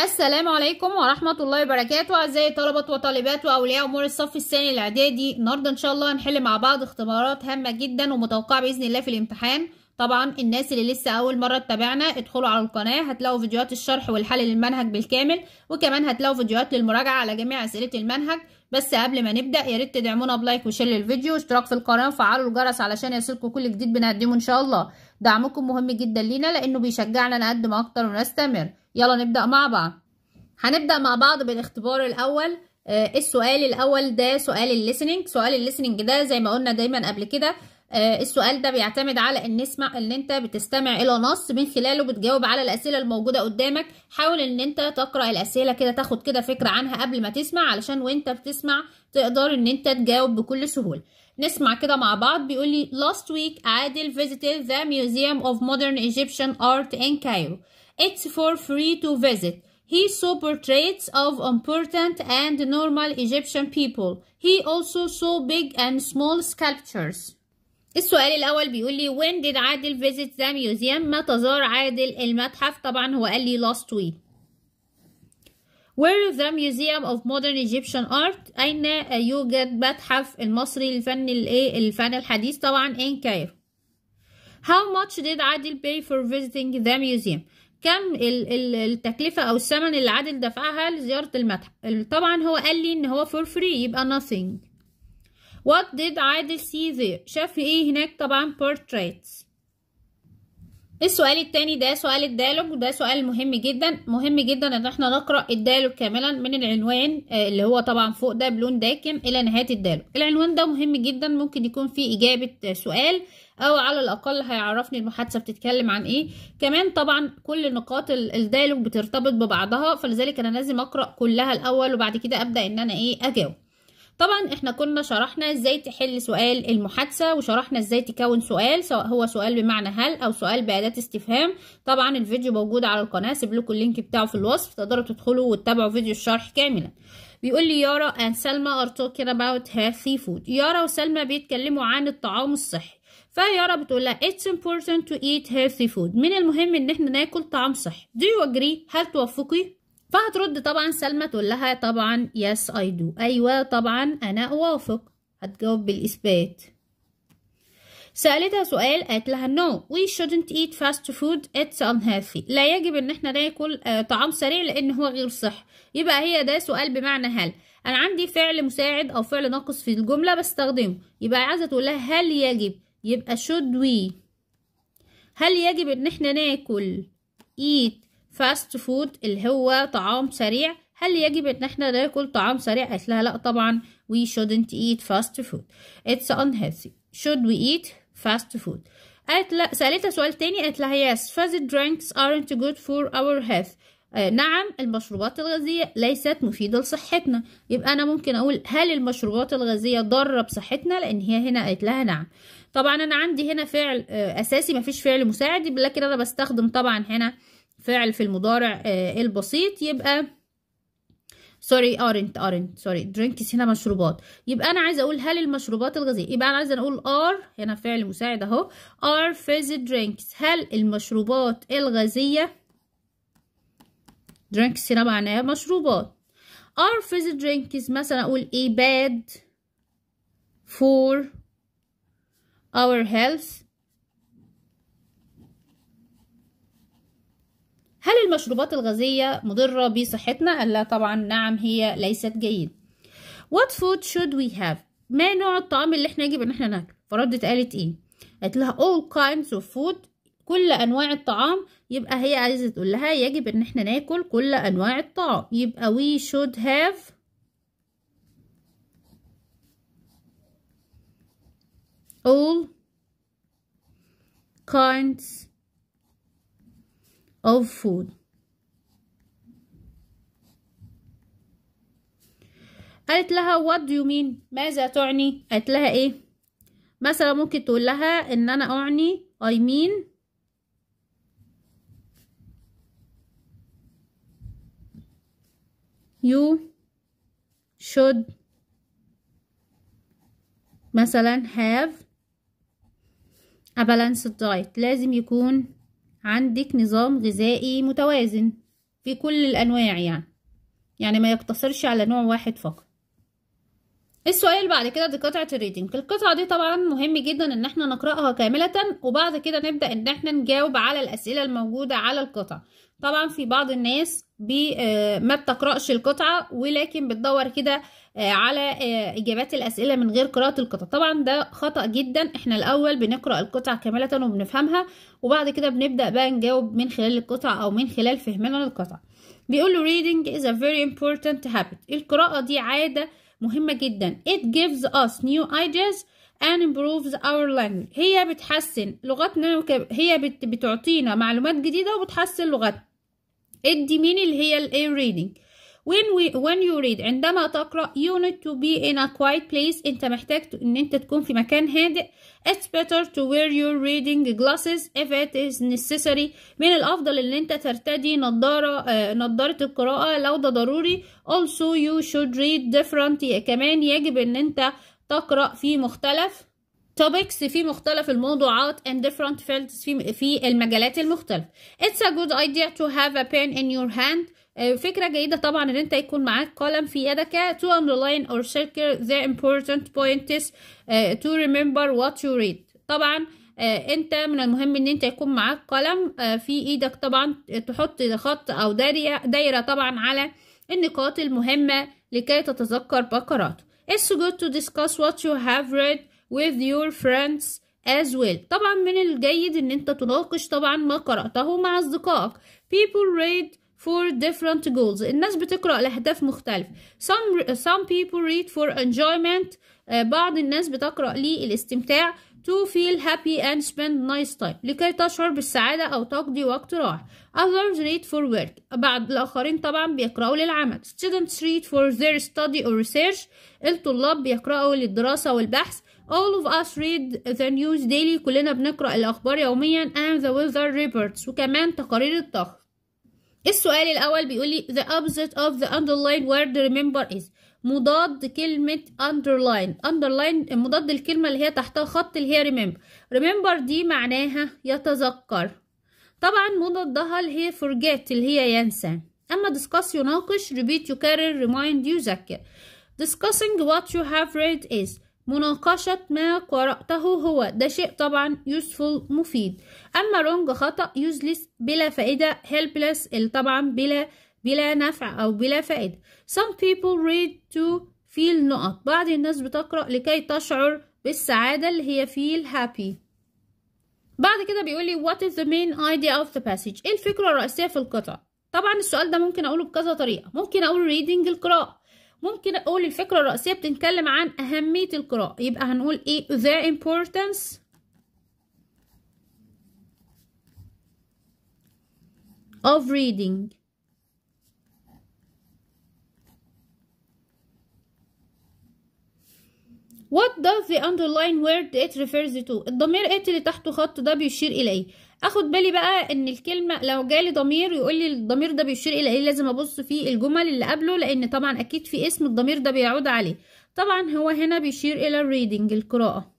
السلام عليكم ورحمة الله وبركاته أعزائي طلبة وطالبات وأولياء أمور الصف الثاني الإعدادي النهاردة إن شاء الله هنحل مع بعض اختبارات هامة جدا ومتوقعة بإذن الله في الامتحان طبعا الناس اللي لسه أول مرة تتابعنا ادخلوا على القناة هتلاقوا فيديوهات الشرح والحل للمنهج بالكامل وكمان هتلاقوا فيديوهات للمراجعة على جميع أسئلة المنهج بس قبل ما نبدأ يا ريت تدعمونا بلايك وشير للفيديو واشتراك في القناة وفعلوا الجرس علشان يصلكم كل جديد بنقدمه إن شاء الله دعمكم مهم جدا لينا لأنه بيشجعنا نقدم أكتر ونستمر يلا نبدأ مع بعض هنبدأ مع بعض بالاختبار الأول آه السؤال الأول ده سؤال الليسننج سؤال الليسننج ده زي ما قلنا دايما قبل كده آه السؤال ده بيعتمد على ان نسمع ان انت بتستمع الى نص من خلاله بتجاوب على الاسئله الموجوده قدامك حاول ان انت تقرا الاسئله كده تاخد كده فكره عنها قبل ما تسمع علشان وانت بتسمع تقدر ان انت تجاوب بكل سهوله نسمع كده مع بعض بيقول لي last week عادل visited the museum of modern Egyptian art in Cairo It's for free to visit. He saw portraits of important and normal Egyptian people. He also saw big and small sculptures. السؤال الأول بيقول لي when did عادل visit the museum؟ متى زار عادل المتحف؟ طبعا هو قال لي last week. Where is the Museum of Modern Egyptian Art؟ أين يوجد متحف المصري للفن الإيه الفن الحديث؟ طبعا in Cairo. How much did عادل pay for visiting the museum؟ كم التكلفة أو الثمن اللي عادل دفعها لزيارة المتحف طبعا هو قال لي إن هو فور فري يبقى nothing what did عادل see there شاف ايه هناك طبعا portraits السؤال التاني ده سؤال الدالوج وده سؤال مهم جدا مهم جدا ان احنا نقرا الدالوج كاملا من العنوان آه، اللي هو طبعا فوق ده بلون داكن الى نهايه الدالوج العنوان ده مهم جدا ممكن يكون فيه اجابه آه، سؤال او على الاقل هيعرفني المحادثه بتتكلم عن ايه كمان طبعا كل نقاط الدالوج بترتبط ببعضها فلذلك انا لازم اقرا كلها الاول وبعد كده ابدا ان انا ايه اجاوب طبعا احنا كنا شرحنا ازاي تحل سؤال المحادثة وشرحنا ازاي تكون سؤال سواء هو سؤال بمعنى هل او سؤال بأداة استفهام طبعا الفيديو موجود على القناة سيب لكم اللينك بتاعه في الوصف تقدروا تدخلوا وتتابعوا فيديو الشرح كاملا بيقول لي يارا and سلمى are talking about healthy food يارا وسلمى بيتكلموا عن الطعام الصحي فيارا بتقول لها it's important to eat healthy food من المهم ان احنا ناكل طعام صحي do you agree هل توافقي فهترد طبعا سلمى تقول لها طبعا يس اي دو ايوه طبعا انا اوافق هتجاوب بالاثبات سألتها سؤال قالت لها وي شودنت ايت فاست فود اتس ان unhealthy لا يجب ان احنا ناكل آه، طعام سريع لان هو غير صحي يبقى هي ده سؤال بمعنى هل انا عندي فعل مساعد او فعل ناقص في الجملة بستخدمه يبقى عايزة تقول لها هل يجب يبقى should we هل يجب ان احنا ناكل eat فاست فود اللي هو طعام سريع هل يجب ان احنا ناكل طعام سريع قالت لها لا طبعا we shouldn't eat fast food it's unhealthy should we eat fast food قالت لا سالتها سؤال تاني قالت لها yes fast drinks aren't good for our health آه نعم المشروبات الغازية ليست مفيدة لصحتنا يبقى أنا ممكن أقول هل المشروبات الغازية ضارة بصحتنا لأن هي هنا قالت لها نعم طبعا أنا عندي هنا فعل آه أساسي مفيش فعل مساعد لكن أنا بستخدم طبعا هنا فعل في المضارع آه، البسيط يبقى سوري ارنت ارنت سوري درينكس هنا مشروبات يبقى انا عايزه اقول هل المشروبات الغازيه يبقى انا عايزه اقول ار هنا فعل مساعد اهو ار فيز درينكس هل المشروبات الغازيه درينكس هنا معناها مشروبات ار فيز درينكس مثلا اقول ايه باد فور اور هيلث المشروبات الغازية مضرة بصحتنا قال لا طبعا نعم هي ليست جيدة what food should we have ما نوع الطعام اللي احنا يجب ان احنا ناكله فردت قالت ايه قالت لها all kinds of food كل انواع الطعام يبقى هي عايزه تقول لها يجب ان احنا ناكل كل انواع الطعام يبقى we should have all kinds of food قالت لها what do you mean ماذا تعني قالت لها ايه مثلا ممكن تقول لها ان انا اعني I mean you should مثلا have a balanced diet لازم يكون عندك نظام غذائي متوازن في كل الأنواع يعني يعني ما يقتصرش على نوع واحد فقط السؤال بعد كده دي قطعه الريدنج القطعه دي طبعا مهم جدا ان احنا نقراها كامله وبعد كده نبدا ان احنا نجاوب على الاسئله الموجوده على القطع طبعا في بعض الناس بي آه، ما بتقراش القطعه ولكن بتدور كده آه، على آه، اجابات الاسئله من غير قراءه القطع طبعا ده خطا جدا احنا الاول بنقرا القطع كامله وبنفهمها وبعد كده بنبدا بقى نجاوب من خلال القطع او من خلال فهمنا للقطع بيقول له reading is a very important habit القراءه دي عاده مهمة جدا it gives us new ideas and improves our language هي بتحسن لغتنا هي بتعطينا معلومات جديدة وبتحسن لغتنا ادي مين اللي هي الاي reading when we when you read عندما تقرأ you need to be in a quiet place أنت محتاج إن أنت تكون في مكان هادئ it's better to wear your reading glasses if it is necessary من الأفضل إن أنت ترتدي نظارة آه, نظارة القراءة لو ده ضروري also you should read different كمان يجب إن أنت تقرأ في مختلف topics في مختلف الموضوعات and different fields في في المجالات المختلفة. It's a good idea to have a pen in your hand. آه، فكرة جيدة طبعا ان انت يكون معاك قلم في يدك to underline or circle the important points آه، to remember what you read طبعا آه، انت من المهم ان انت يكون معاك قلم في ايدك طبعا تحط خط او دايرة, طبعا على النقاط المهمة لكي تتذكر بقرات It's good to discuss what you have read with your friends as well طبعا من الجيد ان انت تناقش طبعا ما قرأته مع اصدقائك People read for different goals الناس بتقرأ لأهداف مختلفة some, some people read for enjoyment بعض الناس بتقرأ للاستمتاع to feel happy and spend nice time لكي تشعر بالسعادة أو تقضي وقت رائع others read for work بعض الآخرين طبعا بيقرأوا للعمل students read for their study or research الطلاب بيقرأوا للدراسة والبحث all of us read the news daily كلنا بنقرأ الأخبار يوميا and the weather reports وكمان تقارير الطقس السؤال الأول بيقول لي the opposite of the underlined word remember is مضاد كلمة underline underline مضاد الكلمة اللي هي تحتها خط اللي هي remember remember دي معناها يتذكر طبعا مضادها اللي هي forget اللي هي ينسى أما discuss يناقش repeat يكرر remind يذكر discussing what you have read is مناقشة ما قرأته هو ده شيء طبعا useful مفيد أما wrong خطأ useless بلا فائدة helpless اللي طبعا بلا بلا نفع أو بلا فائدة some people read to feel نقط بعض الناس بتقرأ لكي تشعر بالسعادة اللي هي feel happy بعد كده بيقول لي what is the main idea of the passage ايه الفكرة الرئيسية في القطع طبعا السؤال ده ممكن اقوله بكذا طريقة ممكن اقول reading القراءة ممكن اقول الفكره الرئيسيه بتتكلم عن اهميه القراءه يبقى هنقول ايه the importance of reading What does the underlying word it refers to؟ الضمير ات اللي تحته خط ده بيشير إلى إيه؟ اخد بالي بقى ان الكلمه لو جالي ضمير يقول لي الضمير ده بيشير الى ايه لازم ابص في الجمل اللي قبله لان طبعا اكيد في اسم الضمير ده بيعود عليه طبعا هو هنا بيشير الى الريدنج القراءه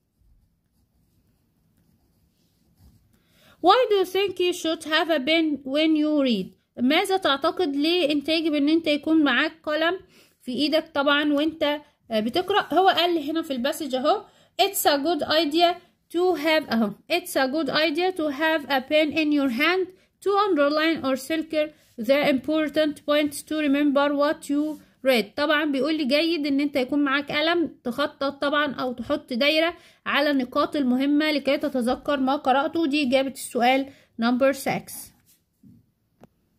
Why do you think you should have a pen when you read? ماذا تعتقد ليه انت يجب ان انت يكون معاك قلم في ايدك طبعا وانت بتقرأ هو قال هنا في الباسج اهو It's a good idea to have أهو it's a good idea to have a pen in your hand to underline or circle the important points to remember what you read طبعا بيقول لي جيد ان انت يكون معاك قلم تخطط طبعا او تحط دايره على النقاط المهمه لكي تتذكر ما قراته دي اجابه السؤال نمبر 6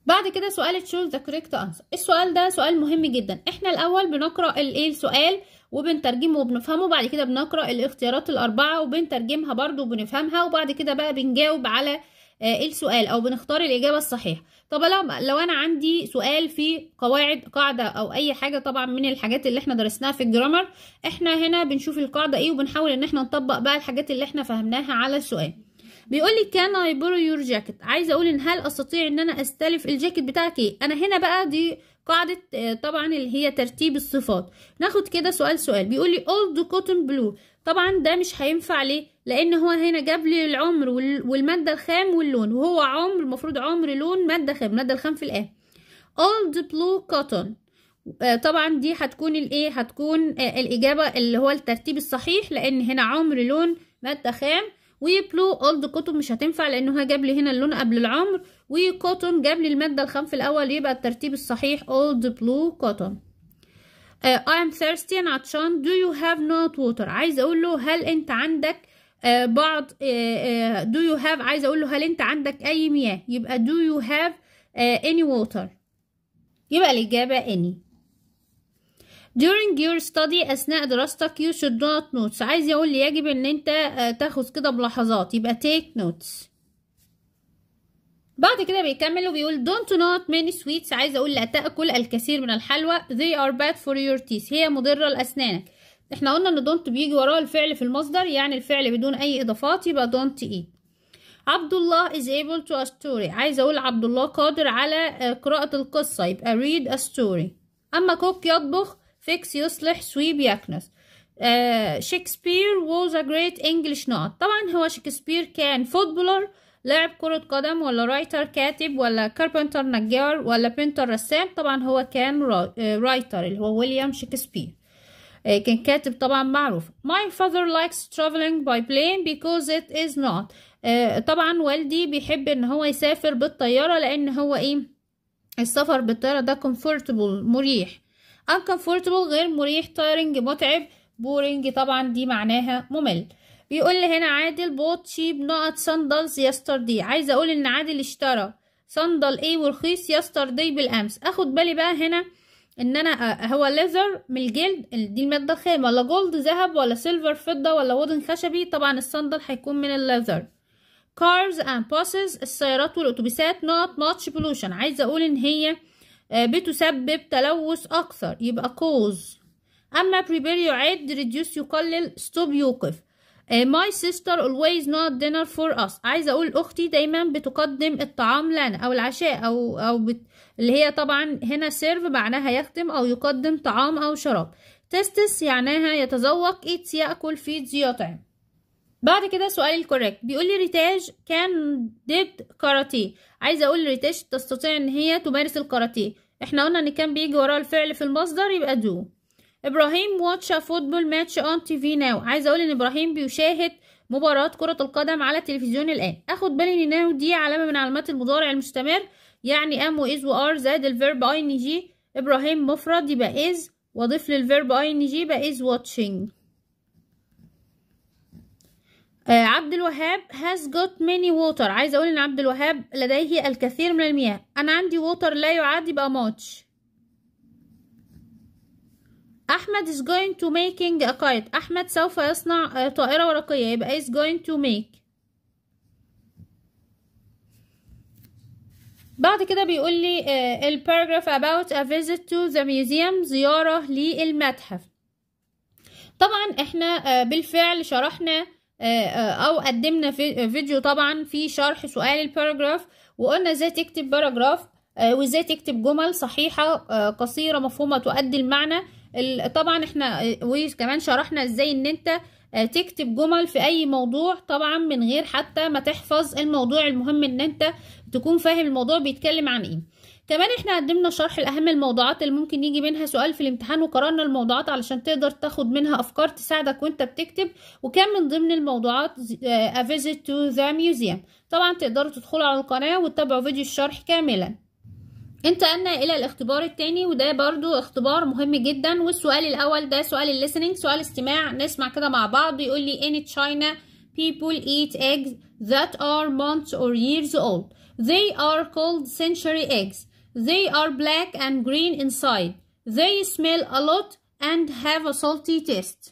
بعد كده سؤال تشوز ذا كوريكت انسر السؤال ده سؤال مهم جدا احنا الاول بنقرا الايه السؤال وبنترجمه وبنفهمه بعد كده بنقرأ الاختيارات الأربعة وبنترجمها برده وبنفهمها وبعد كده بقى بنجاوب على آه، السؤال او بنختار الاجابه الصحيحه طب لو انا عندي سؤال في قواعد قاعده او اي حاجه طبعا من الحاجات اللي احنا درسناها في الجرامر احنا هنا بنشوف القاعده ايه وبنحاول ان احنا نطبق بقى الحاجات اللي احنا فهمناها على السؤال بيقول لي كان اي بورو يور جاكيت عايزه اقول ان هل استطيع ان انا استلف الجاكيت بتاعك ايه انا هنا بقى دي قاعدة آه، طبعا اللي هي ترتيب الصفات ناخد كده سؤال سؤال بيقول لي old cotton blue طبعا ده مش هينفع ليه لان هو هنا جاب لي العمر والمادة الخام واللون وهو عمر المفروض عمر لون مادة خام مادة الخام في الآن old blue cotton آه، طبعا دي هتكون الايه هتكون آه، الاجابة اللي هو الترتيب الصحيح لان هنا عمر لون مادة خام وبلو اولد كوتون مش هتنفع لانه جاب لي هنا اللون قبل العمر وكوتون جاب لي الماده الخام في الاول يبقى الترتيب الصحيح اولد بلو كوتون I am thirsty أنا عطشان do you have not water عايز أقول له هل أنت عندك آه بعض دو آه، يو آه، do you have عايز أقول له هل أنت عندك أي مياه يبقى do you have آه، any water يبقى الإجابة اني during your study أثناء دراستك you should not notes عايز يقول لي يجب إن أنت آه، تاخد كده بلحظات يبقى take notes بعد كده بيكمل وبيقول don't not many sweets عايز أقول لا تأكل الكثير من الحلوى they are bad for your teeth هي مضرة لأسنانك احنا قلنا ان don't بيجي وراه الفعل في المصدر يعني الفعل بدون أي إضافات يبقى don't eat عبد الله is able to a story عايز أقول عبد الله قادر على آه، قراءة القصة يبقى read a story أما كوك يطبخ فيكس يصلح سويب يكنس شكسبير was a great English نوت طبعا هو شكسبير كان فوتبولر لاعب كرة قدم ولا رايتر كاتب ولا كاربنتر نجار ولا بنتر رسام طبعا هو كان رايتر uh, اللي هو ويليام شكسبير uh, كان كاتب طبعا معروف my father likes traveling by plane because it is not uh, طبعا والدي بيحب ان هو يسافر بالطيارة لان هو ايه السفر بالطيارة ده comfortable مريح uncomfortable غير مريح tiring متعب boring طبعا دي معناها ممل بيقول لي هنا عادل bought cheap نقط sandals yesterday عايز اقول ان عادل اشترى صندل ايه ورخيص yesterday بالامس اخد بالي بقى هنا ان انا آه، هو ليذر من الجلد دي الماده الخام ولا جولد ذهب ولا سيلفر فضه ولا وودن خشبي طبعا الصندل هيكون من الليذر cars and buses السيارات والاتوبيسات not much pollution عايزه اقول ان هي آه، بتسبب تلوث أكثر يبقى cause أما prepare يعد reduce يقلل stop يوقف آه، my sister always not dinner for us عايزة أقول أختي دايما بتقدم الطعام لنا أو العشاء أو أو بت... اللي هي طبعا هنا serve معناها يخدم أو يقدم طعام أو شراب تستس يعناها يتذوق eats يأكل feeds يطعم بعد كده سؤال الكوريكت بيقول لي ريتاج كان ديد كاراتيه عايزه اقول ريتاش تستطيع ان هي تمارس الكاراتيه احنا قلنا ان كان بيجي وراه الفعل في المصدر يبقى دو ابراهيم واتش فوتبول ماتش اون تي في ناو عايزه اقول ان ابراهيم بيشاهد مباراة كرة القدم على التلفزيون الآن أخد بالي إن ناو دي علامة من علامات المضارع المستمر يعني أم وإز وآر زائد الفيرب أي إن جي إبراهيم مفرد يبقى إز وأضيف للفيرب أي إن جي يبقى إز واتشينج آه، عبد الوهاب has got many water عايزه اقول ان عبد الوهاب لديه الكثير من المياه انا عندي water لا يعادي يبقى much احمد is going to making a kite احمد سوف يصنع آه، طائره ورقيه يبقى is going to make بعد كده بيقول لي آه، paragraph about a visit to the museum زياره للمتحف طبعا احنا بالفعل شرحنا آه، آه، او قدمنا في آه، فيديو طبعا في شرح سؤال الباراجراف وقلنا ازاي تكتب باراجراف وازاي تكتب جمل صحيحه قصيره مفهومه تؤدي المعنى طبعا احنا وكمان شرحنا ازاي ان انت تكتب جمل في اي موضوع طبعا من غير حتى ما تحفظ الموضوع المهم ان انت تكون فاهم الموضوع بيتكلم عن ايه كمان احنا قدمنا شرح لأهم الموضوعات اللي ممكن يجي منها سؤال في الامتحان وقررنا الموضوعات علشان تقدر تاخد منها أفكار تساعدك وانت بتكتب وكان من ضمن الموضوعات آه، A visit to the museum طبعا تقدروا تدخلوا على القناة وتتابعوا فيديو الشرح كاملا انتقلنا الى الاختبار التاني وده برضو اختبار مهم جدا والسؤال الاول ده سؤال الليسننج سؤال استماع نسمع كده مع بعض يقول لي in China people eat eggs that are months or years old they are called century eggs They are black and green inside. They smell a lot and have a salty taste.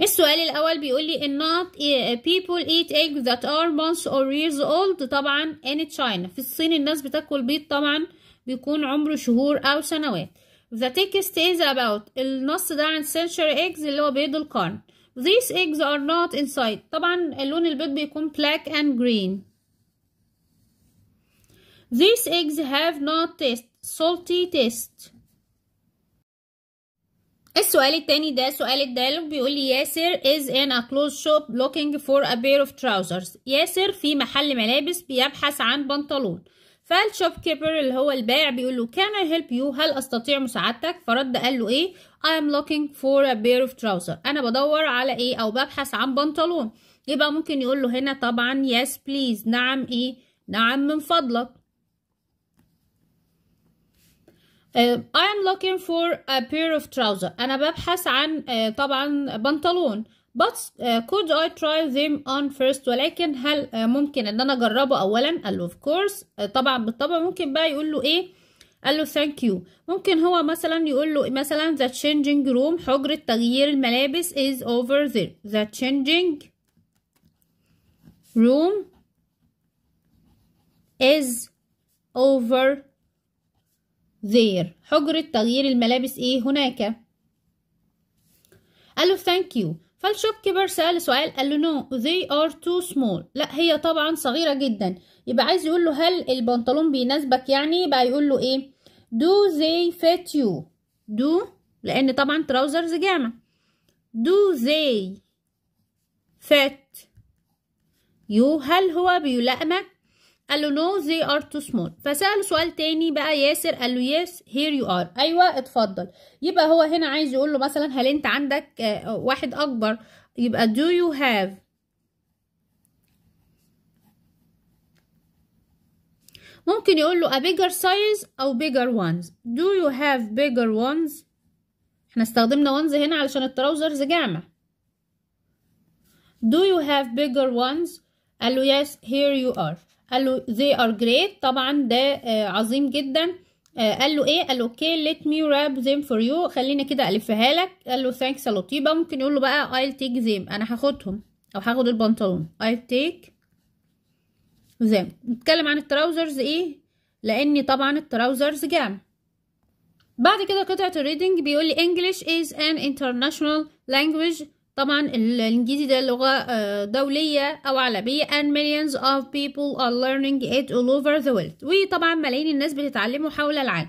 السؤال الأول بيقول لي إن not people eat eggs that are months or years old طبعا in China في الصين الناس بتاكل بيض طبعا بيكون عمره شهور أو سنوات The text is about النص ده عن century eggs اللي هو بيض القرن These eggs are not inside طبعا لون البيض بيكون black and green These eggs have not taste salty taste السؤال التاني ده سؤال الديالوج بيقول لي ياسر is in a closed shop looking for a pair of trousers ياسر في محل ملابس بيبحث عن بنطلون فالشوب كيبر اللي هو البائع بيقول له can I help you هل استطيع مساعدتك فرد قال له ايه I am looking for a pair of trousers انا بدور على ايه او ببحث عن بنطلون يبقى ممكن يقول له هنا طبعا yes please نعم ايه نعم من فضلك I am looking for a pair of trousers. أنا ببحث عن uh, طبعا بنطلون. But could I try them on first? ولكن هل uh, ممكن أن أنا أجربه أولا؟ قال له of course. Uh, طبعا بالطبع ممكن بقى يقول له إيه؟ قال له thank you. ممكن هو مثلا يقول له مثلا the changing room حجر تغيير الملابس is over there. The changing room is over there حجرة تغيير الملابس ايه هناك قال له thank you فالشوب كيبر سأل سؤال قال له no they are too small لا هي طبعا صغيرة جدا يبقى عايز يقول له هل البنطلون بيناسبك يعني يبقى يقول له ايه do they fit you do لان طبعا تراوزرز جامع do they fit you هل هو بيلائمك قال له no they are too small فسأله سؤال تاني بقى ياسر قال له yes here you are أيوة اتفضل يبقى هو هنا عايز يقول له مثلا هل أنت عندك آه، واحد أكبر يبقى do you have ممكن يقول له a bigger size أو bigger ones do you have bigger ones احنا استخدمنا ones هنا علشان التراوزرز جامع do you have bigger ones قال له yes here you are قال له they are great طبعا ده آه، عظيم جدا آه، قال له ايه قال له اوكي okay, let me wrap them for you خلينا كده الفها لك قال له thanks lot يبقى ممكن يقول له بقى I'll take them انا هاخدهم او هاخد البنطلون I'll take them نتكلم عن التراوزرز ايه لاني طبعا التراوزرز جام بعد كده قطعه الريدنج بيقول لي English is an international language طبعا الانجليزي ده لغة آه، دولية او عالمية and millions of people are learning it all over the world وطبعا ملايين الناس بتتعلمه حول العالم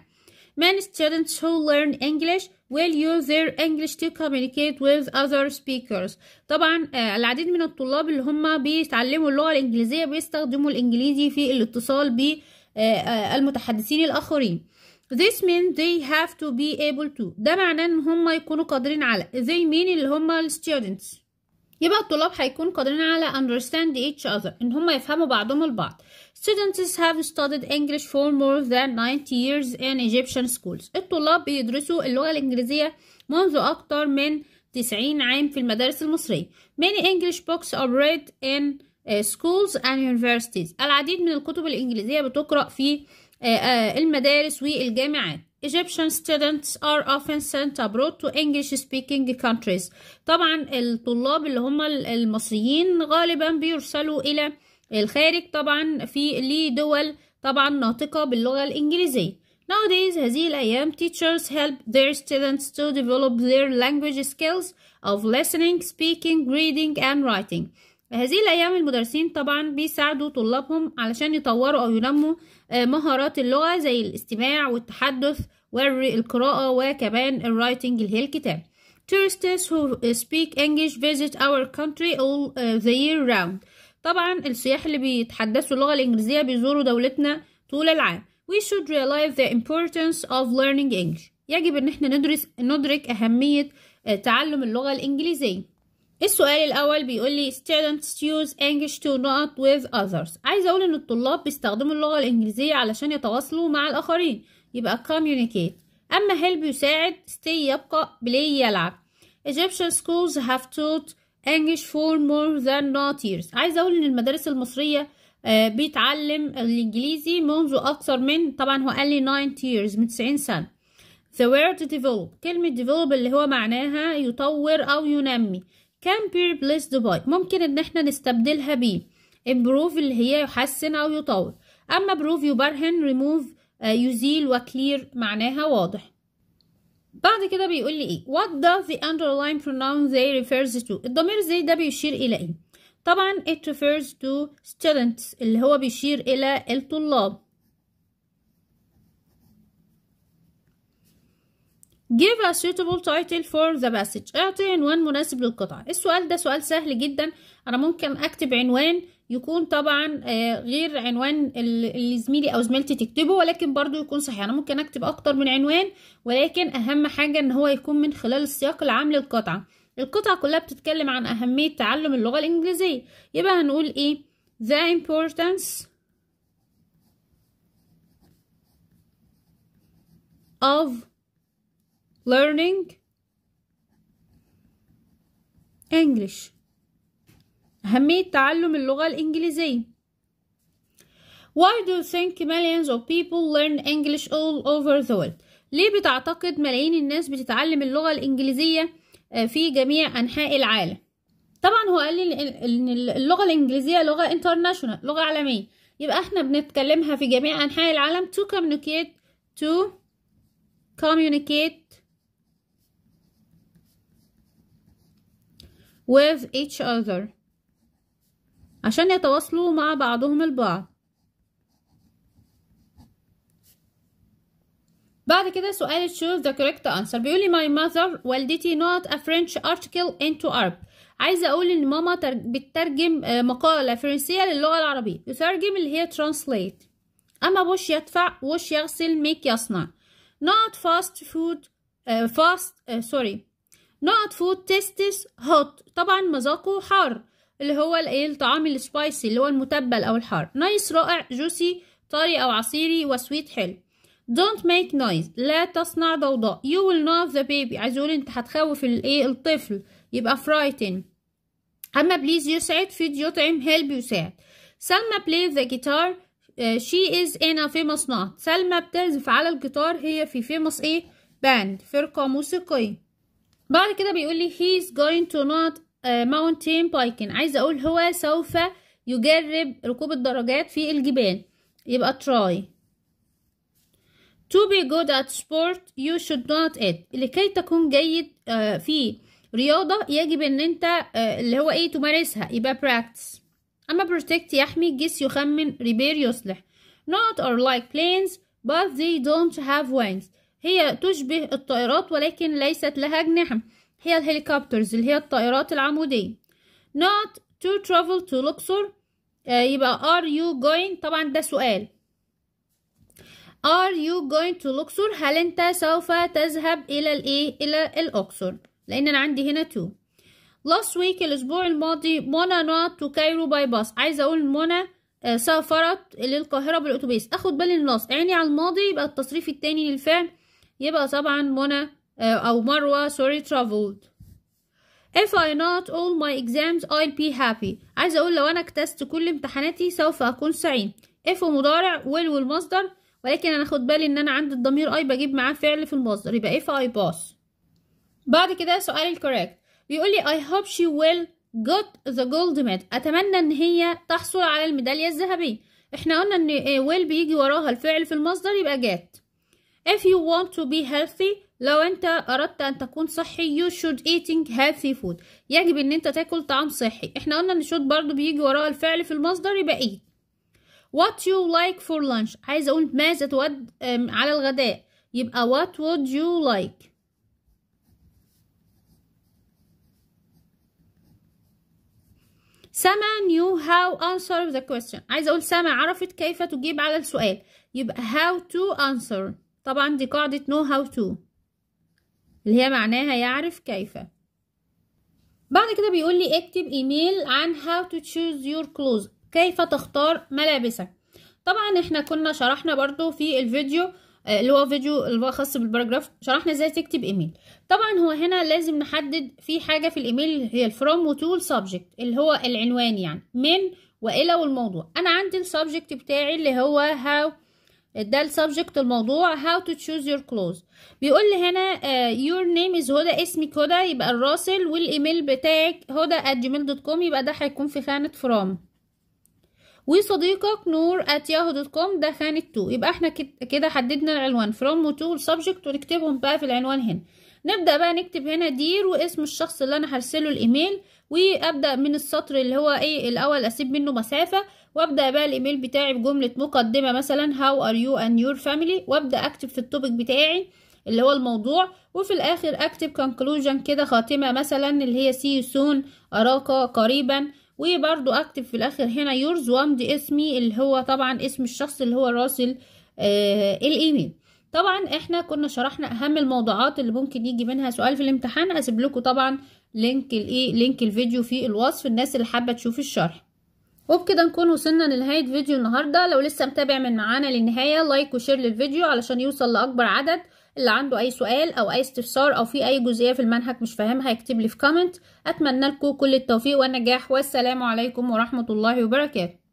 many students who learn English will use their English to communicate with other speakers طبعا آه، العديد من الطلاب اللي هم بيتعلموا اللغة الإنجليزية بيستخدموا الإنجليزي في الاتصال بالمتحدثين آه، الآخرين This means they have to be able to ده معناه ان هم يكونوا قادرين على they mean اللي هم ال students يبقى الطلاب هيكون قادرين على understand each other ان هم يفهموا بعضهم البعض students have studied English for more than 90 years in Egyptian schools الطلاب بيدرسوا اللغة الإنجليزية منذ أكتر من 90 عام في المدارس المصرية many English books are read in schools and universities العديد من الكتب الإنجليزية بتقرأ في المدارس والجامعات Egyptian students are often sent abroad to English speaking countries طبعا الطلاب اللي هم المصريين غالبا بيرسلوا إلى الخارج طبعا في لدول طبعا ناطقة باللغة الإنجليزية Nowadays هذه الأيام teachers help their students to develop their language skills of listening, speaking, reading and writing هذه الأيام المدرسين طبعا بيساعدوا طلابهم علشان يطوروا أو ينموا آه، مهارات اللغة زي الاستماع والتحدث والقراءة وكمان الرايتنج اللي هي الكتاب Tourists who uh, speak English visit our country all uh, the year round طبعا السياح اللي بيتحدثوا اللغة الإنجليزية بيزوروا دولتنا طول العام We should realize the importance of learning English يجب ان احنا ندرس ندرك أهمية آه، تعلم اللغة الإنجليزية السؤال الاول بيقول لي students use English to not with others عايز اقول ان الطلاب بيستخدموا اللغه الانجليزيه علشان يتواصلوا مع الاخرين يبقى communicate اما help يساعد stay يبقى play يلعب Egyptian schools have taught English for more than not years عايز اقول ان المدارس المصريه آه، بيتعلم الانجليزي منذ اكثر من طبعا هو قال لي 90 years من 90 سنه the word develop كلمة develop اللي هو معناها يطور أو ينمي can be replaced by ممكن ان احنا نستبدلها ب improve اللي هي يحسن او يطور اما بروف يبرهن ريموف يزيل وكلير معناها واضح بعد كده بيقول لي ايه what does the underlying pronoun they refers to الضمير زي ده بيشير الى ايه طبعا it refers to students اللي هو بيشير الى الطلاب Give a suitable title for the passage اعطي عنوان مناسب للقطعة السؤال ده سؤال سهل جدا أنا ممكن أكتب عنوان يكون طبعا آه، غير عنوان اللي زميلي أو زميلتي تكتبه ولكن برضو يكون صحيح أنا ممكن أكتب أكتر من عنوان ولكن أهم حاجة إن هو يكون من خلال السياق العام للقطعة القطعة كلها بتتكلم عن أهمية تعلم اللغة الإنجليزية يبقى هنقول إيه the importance of learning English أهمية تعلم اللغة الإنجليزية Why do you think millions of people learn English all over the world? ليه بتعتقد ملايين الناس بتتعلم اللغة الإنجليزية آه، في جميع أنحاء العالم؟ طبعا هو قال لي إن اللغة الإنجليزية لغة international لغة عالمية يبقى احنا بنتكلمها في جميع أنحاء العالم to communicate to communicate with each other عشان يتواصلوا مع بعضهم البعض بعد كده سؤال choose the correct answer بيقولي my mother والدتي not a French article into Arab عايزة أقول إن ماما بتترجم آه، مقالة فرنسية للغة العربية يترجم اللي هي translate أما بوش يدفع وش يغسل ميك يصنع not fast food uh, fast uh, sorry نقط فود تيستس هوت طبعا مذاقه حار اللي هو الايه الطعام السبايسي اللي هو المتبل او الحار نايس رائع جوسي طري او عصيري وسويت حلو don't make noise لا تصنع ضوضاء you will not the baby عايز يقول انت هتخوف الايه الطفل يبقى فرايتن اما بليز يسعد فيد يطعم هيلب يساعد سلمى بلاي ذا جيتار شي از ان ا فيموس نوت سلمى بتعزف على الجيتار هي في فيموس ايه باند فرقة موسيقية بعد كده بيقول لي he's going to not uh, mountain biking عايزه اقول هو سوف يجرب ركوب الدراجات في الجبال يبقى try to be good at sport you should not eat لكي تكون جيد uh, في رياضة يجب ان انت uh, اللي هو ايه تمارسها يبقى practice اما protect يحمي جس يخمن repair يصلح not are like planes but they don't have wings هي تشبه الطائرات ولكن ليست لها أجنحة هي الهليكوبترز اللي هي الطائرات العمودية not to travel to Luxor آه يبقى are you going طبعا ده سؤال are you going to Luxor هل انت سوف تذهب الى الايه الى الاقصر لان انا عندي هنا to last week الاسبوع الماضي منى not to Cairo by bus عايزه اقول منى آه، سافرت للقاهرة بالأتوبيس أخد بالي النص عيني على الماضي يبقى التصريف التاني للفعل يبقى طبعا منى آه، أو مروة سوري ترافلد If I not all my exams I'll be happy عايزة أقول لو أنا اكتست كل امتحاناتي سوف أكون سعيد if مضارع will والمصدر ولكن أنا خد بالي إن أنا عند الضمير I بجيب معاه فعل في المصدر يبقى if I pass بعد كده سؤال الكوريكت بيقول لي I hope she will got the gold medal أتمنى إن هي تحصل على الميدالية الذهبية احنا قلنا إن آه، will بيجي وراها الفعل في المصدر يبقى get If you want to be healthy لو انت اردت ان تكون صحي you should eating healthy food يجب ان انت تاكل طعام صحي احنا قلنا ان should برضو بيجي وراء الفعل في المصدر يبقى eat what you like for lunch عايزه اقول ماذا تود على الغداء يبقى what would you like سما knew how answer the question عايزه اقول سما عرفت كيف تجيب على السؤال يبقى how to answer طبعا دي قاعدة know how to اللي هي معناها يعرف كيف بعد كده بيقول لي اكتب ايميل عن how to choose your clothes كيف تختار ملابسك طبعا احنا كنا شرحنا برضو في الفيديو آه، اللي هو فيديو اللي هو خاص بالباراجراف شرحنا ازاي تكتب ايميل طبعا هو هنا لازم نحدد في حاجه في الايميل هي الفروم وتو السبجكت اللي هو العنوان يعني من والى والموضوع انا عندي السبجكت بتاعي اللي هو هاو ده السبجكت الموضوع how to choose your clothes بيقول لي هنا uh, your name is هدى اسمك هدى يبقى الراسل والايميل بتاعك هدى at gmail dot com يبقى ده هيكون في خانة from وصديقك نور at yahoo dot com ده خانة to يبقى احنا كده حددنا العنوان from و to والسبجكت ونكتبهم بقى في العنوان هنا نبدأ بقى نكتب هنا دير واسم الشخص اللي انا هرسله الايميل وابدا من السطر اللي هو ايه الاول اسيب منه مسافه وابدا بقى الايميل بتاعي بجمله مقدمه مثلا هاو ار يو اند يور فاميلي وابدا اكتب في التوبيك بتاعي اللي هو الموضوع وفي الاخر اكتب كونكلوجن كده خاتمه مثلا اللي هي سي سون اراك قريبا وبرضو اكتب في الاخر هنا يورز وامضي اسمي اللي هو طبعا اسم الشخص اللي هو راسل آه الايميل طبعا احنا كنا شرحنا اهم الموضوعات اللي ممكن يجي منها سؤال في الامتحان هسيب لكم طبعا لينك الايه لينك الفيديو في الوصف الناس اللي حابه تشوف الشرح وبكده نكون وصلنا لنهايه فيديو النهارده لو لسه متابع من معانا للنهايه لايك وشير للفيديو علشان يوصل لاكبر عدد اللي عنده اي سؤال او اي استفسار او في اي جزئيه في المنهج مش فاهمها يكتب لي في كومنت اتمنى لكم كل التوفيق والنجاح والسلام عليكم ورحمه الله وبركاته